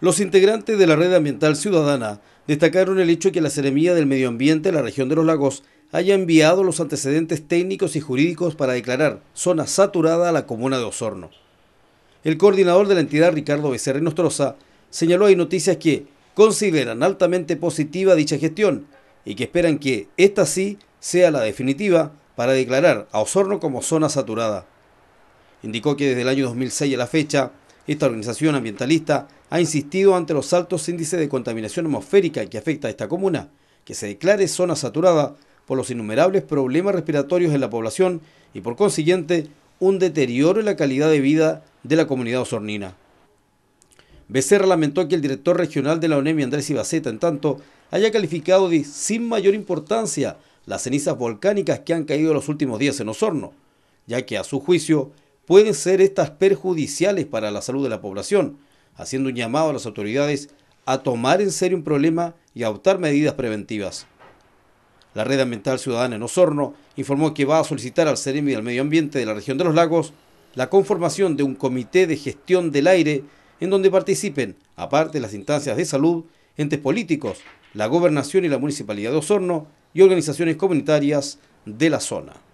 Los integrantes de la Red Ambiental Ciudadana destacaron el hecho de que la Seremía del Medio Ambiente de la región de los lagos haya enviado los antecedentes técnicos y jurídicos para declarar zona saturada a la comuna de Osorno. El coordinador de la entidad, Ricardo Becerra Nostroza, señaló hay noticias que consideran altamente positiva dicha gestión y que esperan que esta sí sea la definitiva para declarar a Osorno como zona saturada. Indicó que desde el año 2006 a la fecha, esta organización ambientalista ha insistido ante los altos índices de contaminación atmosférica que afecta a esta comuna, que se declare zona saturada por los innumerables problemas respiratorios en la población y por consiguiente un deterioro en la calidad de vida de la comunidad osornina. Becerra lamentó que el director regional de la UNEMI, Andrés Ibaceta, en tanto, haya calificado de sin mayor importancia las cenizas volcánicas que han caído en los últimos días en Osorno, ya que a su juicio pueden ser estas perjudiciales para la salud de la población, haciendo un llamado a las autoridades a tomar en serio un problema y adoptar medidas preventivas. La Red Ambiental Ciudadana en Osorno informó que va a solicitar al CEREMI del Medio Ambiente de la región de los lagos la conformación de un comité de gestión del aire en donde participen, aparte de las instancias de salud, entes políticos, la gobernación y la municipalidad de Osorno y organizaciones comunitarias de la zona.